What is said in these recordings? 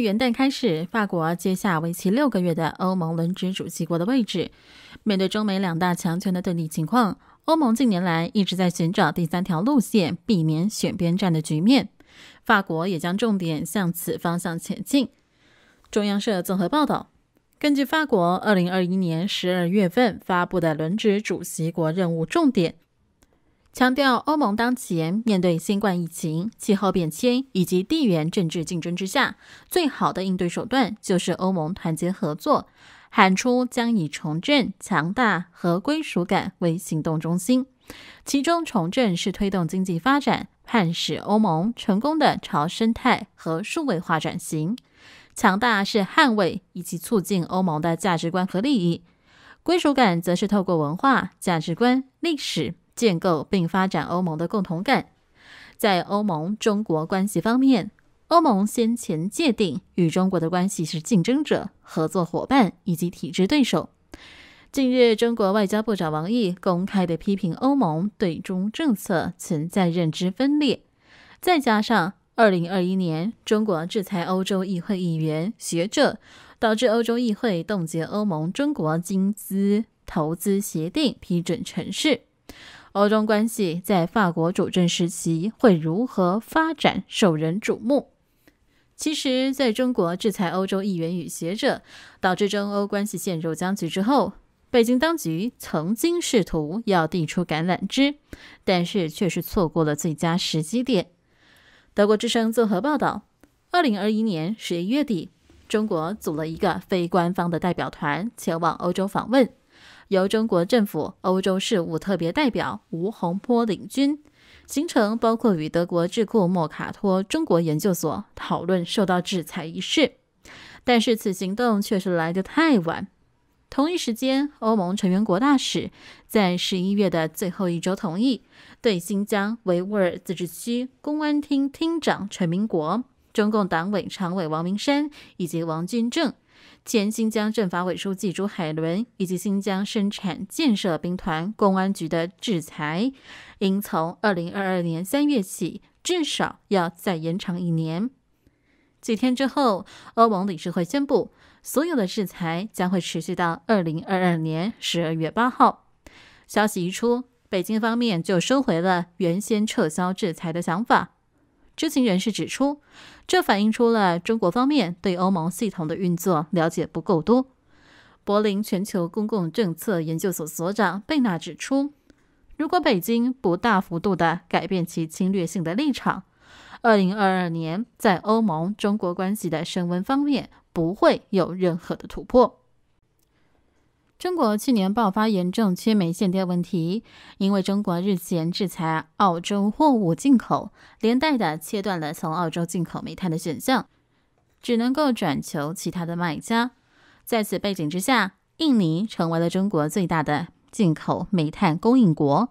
元旦开始，法国接下为期六个月的欧盟轮值主席国的位置。面对中美两大强权的对立情况，欧盟近年来一直在寻找第三条路线，避免选边站的局面。法国也将重点向此方向前进。中央社综合报道，根据法国二零二一年十二月份发布的轮值主席国任务重点。强调，欧盟当前面对新冠疫情、气候变迁以及地缘政治竞争之下，最好的应对手段就是欧盟团结合作。喊出将以重振、强大和归属感为行动中心。其中，重振是推动经济发展，判使欧盟成功的朝生态和数位化转型；强大是捍卫以及促进欧盟的价值观和利益；归属感则是透过文化、价值观、历史。建构并发展欧盟的共同感。在欧盟中国关系方面，欧盟先前界定与中国的关系是竞争者、合作伙伴以及体制对手。近日，中国外交部长王毅公开地批评欧盟对中政策存在认知分裂。再加上2021年，中国制裁欧洲议会议员、学者，导致欧洲议会冻结欧盟中国金资投资协定批准城市。欧中关系在法国主政时期会如何发展，受人瞩目。其实，在中国制裁欧洲议员与学者，导致中欧关系陷入僵局之后，北京当局曾经试图要递出橄榄枝，但是却是错过了最佳时机点。德国之声综合报道？二零二一年十一月底，中国组了一个非官方的代表团前往欧洲访问。由中国政府欧洲事务特别代表吴洪波领军，行程包括与德国智库莫卡托中国研究所讨论受到制裁一事。但是此行动确实来得太晚。同一时间，欧盟成员国大使在十一月的最后一周同意对新疆维吾尔自治区公安厅厅长陈明国、中共党委常委王明山以及王军正。前新疆政法委书记朱海伦以及新疆生产建设兵团公安局的制裁，应从二零二二年三月起至少要再延长一年。几天之后，欧盟理事会宣布，所有的制裁将会持续到二零二二年十二月八号。消息一出，北京方面就收回了原先撤销制裁的想法。知情人士指出，这反映出了中国方面对欧盟系统的运作了解不够多。柏林全球公共政策研究所所长贝纳指出，如果北京不大幅度地改变其侵略性的立场，2022年在欧盟中国关系的升温方面不会有任何的突破。中国去年爆发严重缺煤限电问题，因为中国日前制裁澳洲货物进口，连带的切断了从澳洲进口煤炭的选项，只能够转求其他的卖家。在此背景之下，印尼成为了中国最大的进口煤炭供应国。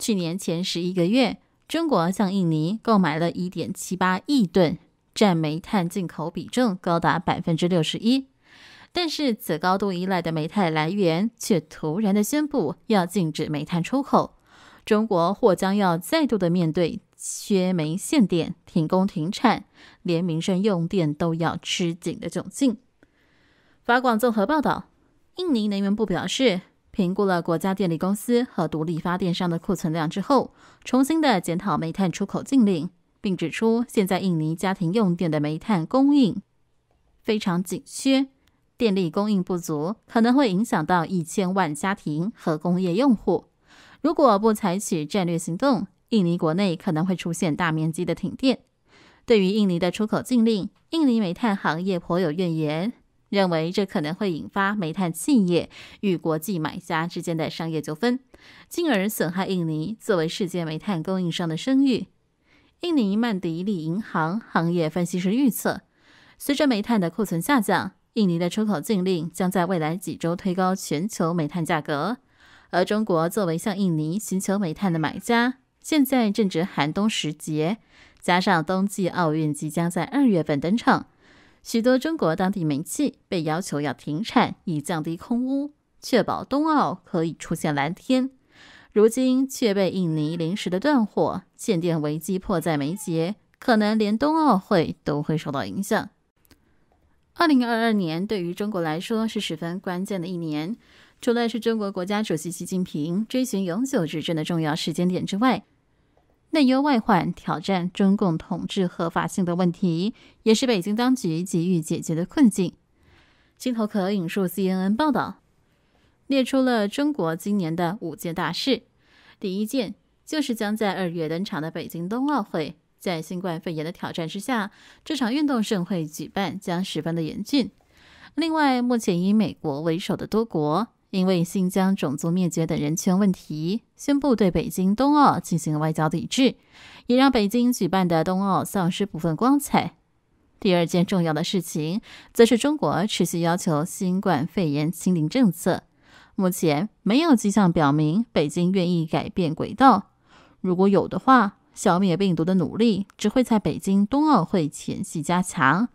去年前十一个月，中国向印尼购买了1.78亿吨，占煤炭进口比重高达百分之六十一。但是，此高度依赖的煤炭来源却突然的宣布要禁止煤炭出口，中国或将要再度的面对缺煤限电、停工停产，连民生用电都要吃紧的窘境。法广综合报道，印尼能源部表示，评估了国家电力公司和独立发电商的库存量之后，重新的检讨煤炭出口禁令，并指出现在印尼家庭用电的煤炭供应非常紧缺。电力供应不足可能会影响到一千万家庭和工业用户。如果不采取战略行动，印尼国内可能会出现大面积的停电。对于印尼的出口禁令，印尼煤炭行业颇有怨言，认为这可能会引发煤炭企业与国际买家之间的商业纠纷，进而损害印尼作为世界煤炭供应商的声誉。印尼曼迪利银行行业分析师预测，随着煤炭的库存下降。印尼的出口禁令将在未来几周推高全球煤炭价格，而中国作为向印尼寻求煤炭的买家，现在正值寒冬时节，加上冬季奥运即将在二月份登场，许多中国当地煤气被要求要停产以降低空污，确保冬奥可以出现蓝天。如今却被印尼临时的断货、限电危机迫在眉睫，可能连冬奥会都会受到影响。二零二二年对于中国来说是十分关键的一年，除了是中国国家主席习近平追寻永久执政的重要时间点之外，内忧外患、挑战中共统治合法性的问题，也是北京当局急于解决的困境。镜头壳引述 CNN 报道，列出了中国今年的五件大事。第一件就是将在二月登场的北京冬奥会。在新冠肺炎的挑战之下，这场运动盛会举办将十分的严峻。另外，目前以美国为首的多国因为新疆种族灭绝等人权问题，宣布对北京冬奥进行外交抵制，也让北京举办的冬奥丧失部分光彩。第二件重要的事情，则是中国持续要求新冠肺炎清零政策，目前没有迹象表明北京愿意改变轨道。如果有的话。消灭病毒的努力只会在北京冬奥会前夕加强，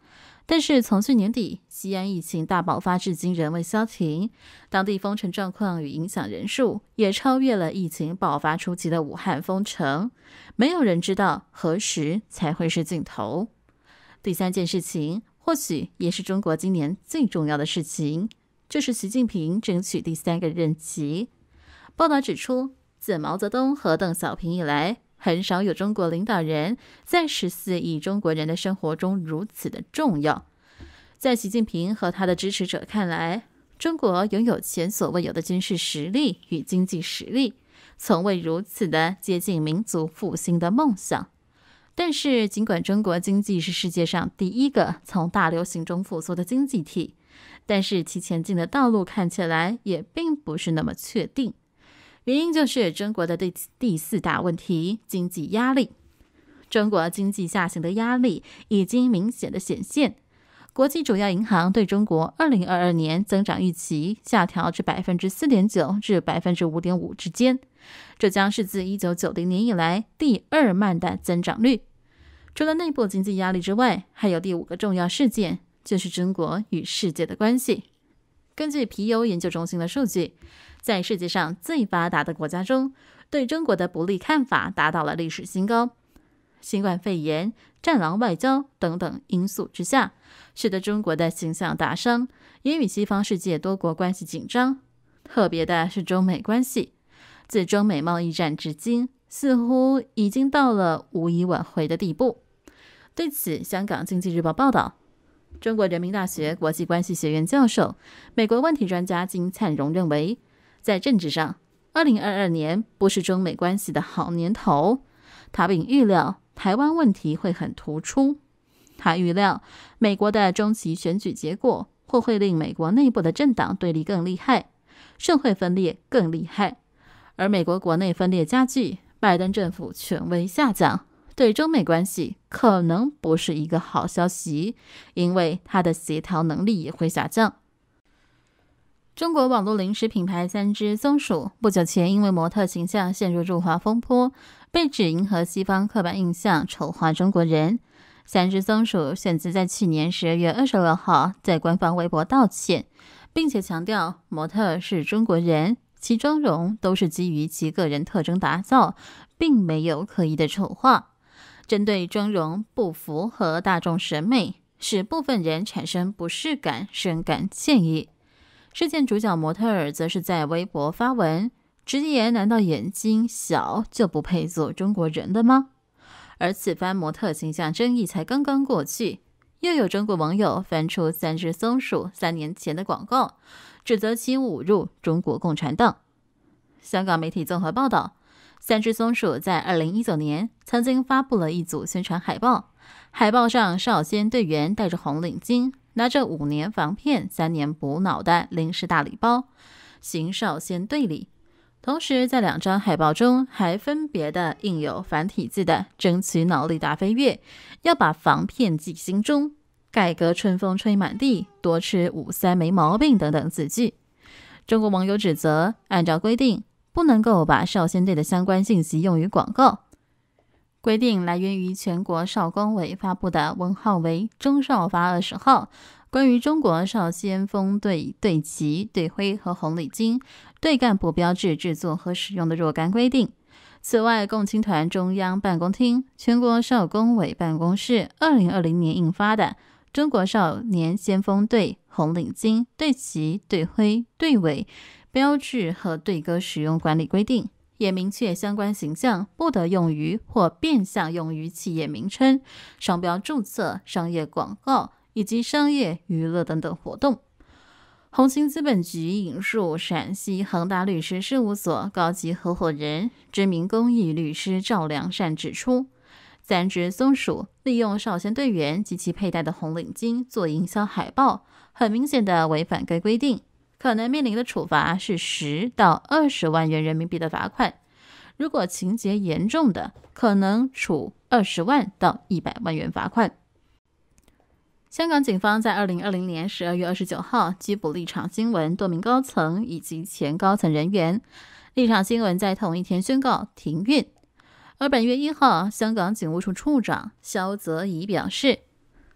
但是从去年底西安疫情大爆发至今仍未消停，当地封城状况与影响人数也超越了疫情爆发初期的武汉封城。没有人知道何时才会是尽头。第三件事情，或许也是中国今年最重要的事情，就是习近平争取第三个任期。报道指出，自毛泽东和邓小平以来。很少有中国领导人在十四亿中国人的生活中如此的重要。在习近平和他的支持者看来，中国拥有前所未有的军事实力与经济实力，从未如此的接近民族复兴的梦想。但是，尽管中国经济是世界上第一个从大流行中复苏的经济体，但是其前进的道路看起来也并不是那么确定。原因就是中国的第第四大问题——经济压力。中国经济下行的压力已经明显的显现。国际主要银行对中国2022年增长预期下调至百分之四点九至百分之五点五之间，这将是自1990年以来第二慢的增长率。除了内部经济压力之外，还有第五个重要事件，就是中国与世界的关系。根据皮尤研究中心的数据。在世界上最发达的国家中，对中国的不利看法达到了历史新高。新冠肺炎、战狼外交等等因素之下，使得中国的形象大伤，也与西方世界多国关系紧张。特别的是中美关系，自中美贸易战至今，似乎已经到了无以挽回的地步。对此，香港经济日报报道，中国人民大学国际关系学院教授、美国问题专家金灿荣认为。在政治上，二零二二年不是中美关系的好年头。他并预料台湾问题会很突出。他预料美国的中期选举结果或会令美国内部的政党对立更厉害，社会分裂更厉害。而美国国内分裂加剧，拜登政府权威下降，对中美关系可能不是一个好消息，因为他的协调能力也会下降。中国网络零食品牌三只松鼠不久前因为模特形象陷入入华风波，被指迎合西方刻板印象丑化中国人。三只松鼠选择在去年十二月二十六号在官方微博道歉，并且强调模特是中国人，其妆容都是基于其个人特征打造，并没有可疑的丑化。针对妆容不符合大众审美，使部分人产生不适感，深感歉意。事件主角模特则是在微博发文直言：“难道眼睛小就不配做中国人的吗？”而此番模特形象争议才刚刚过去，又有中国网友翻出三只松鼠三年前的广告，指责其侮辱中国共产党。香港媒体综合报道，三只松鼠在二零一九年曾经发布了一组宣传海报，海报上少先队员戴着红领巾。拿着五年防骗，三年补脑袋零食大礼包，行少先队礼。同时，在两张海报中还分别的印有繁体字的“争取脑力大飞跃，要把防骗记心中，改革春风吹满地，多吃五三没毛病”等等字句。中国网友指责，按照规定，不能够把少先队的相关信息用于广告。规定来源于全国少工委发布的文号为中少发二十号《关于中国少先锋队队旗、队徽和红领巾、队干部标志制作和使用的若干规定》。此外，共青团中央办公厅、全国少工委办公室二零二零年印发的《中国少年先锋队红领巾、队旗、队徽、队尾标志和队歌使用管理规定》。也明确相关形象不得用于或变相用于企业名称、商标注册、商业广告以及商业、娱乐等等活动。红星资本局引述陕西恒达律师事务所高级合伙人、知名公益律师赵良善指出：“三只松鼠利用少先队员及其佩戴的红领巾做营销海报，很明显的违反该规定。”可能面临的处罚是十到二十万元人民币的罚款，如果情节严重的，可能处二十万到一百万元罚款。香港警方在二零二零年十二月二十九号拘捕立场新闻多名高层以及前高层人员，立场新闻在同一天宣告停运。而本月一号，香港警务处处长肖泽怡表示。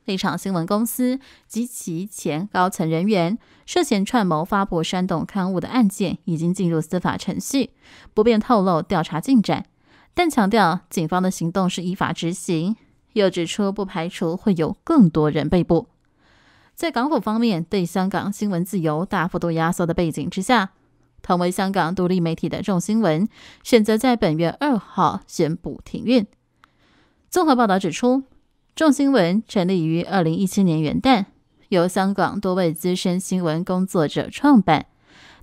立场新闻公司及其前高层人员涉嫌串谋发布煽动刊物的案件已经进入司法程序，不便透露调查进展，但强调警方的行动是依法执行。又指出不排除会有更多人被捕。在港府方面对香港新闻自由大幅度压缩的背景之下，同为香港独立媒体的《众新闻》选择在本月二号宣布停运。综合报道指出。众新闻成立于二零一七年元旦，由香港多位资深新闻工作者创办。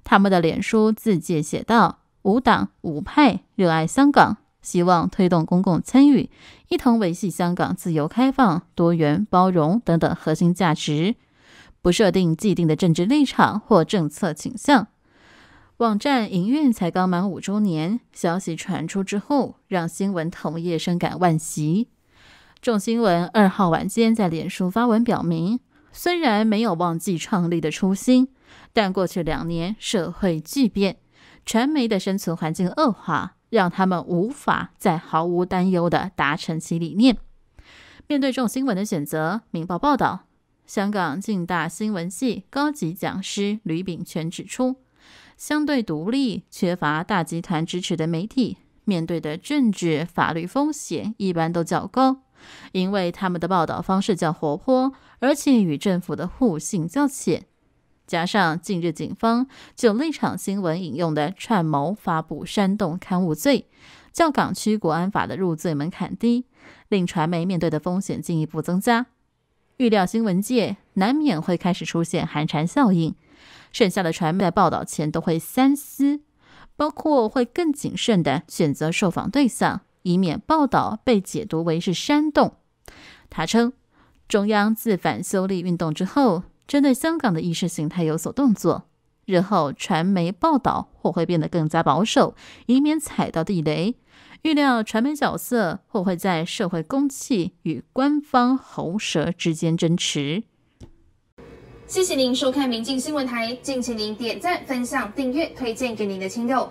他们的脸书自迹写道：“无党无派，热爱香港，希望推动公共参与，一同维系香港自由、开放、多元、包容等等核心价值，不设定既定的政治立场或政策倾向。”网站营运才刚满五周年，消息传出之后，让新闻同业深感惋惜。众新闻二号晚间在脸书发文表明，虽然没有忘记创立的初心，但过去两年社会巨变，传媒的生存环境恶化，让他们无法再毫无担忧地达成其理念。面对众新闻的选择，明报报道，香港近大新闻系高级讲师吕炳全指出，相对独立、缺乏大集团支持的媒体，面对的政治法律风险一般都较高。因为他们的报道方式较活泼，而且与政府的互信较浅，加上近日警方就立场新闻引用的串谋发布煽动刊物罪，较港区国安法的入罪门槛低，令传媒面对的风险进一步增加。预料新闻界难免会开始出现寒蝉效应，剩下的传媒在报道前都会三思，包括会更谨慎地选择受访对象。以免报道被解读为是煽动，他称中央自反修例运动之后，针对香港的意识形态有所动作，日后传媒报道或会变得更加保守，以免踩到地雷。预料传媒角色或会在社会公器与官方喉舌之间争持。谢谢您收看明镜新闻台，敬请您点赞、分享、订阅、推荐给您的亲友。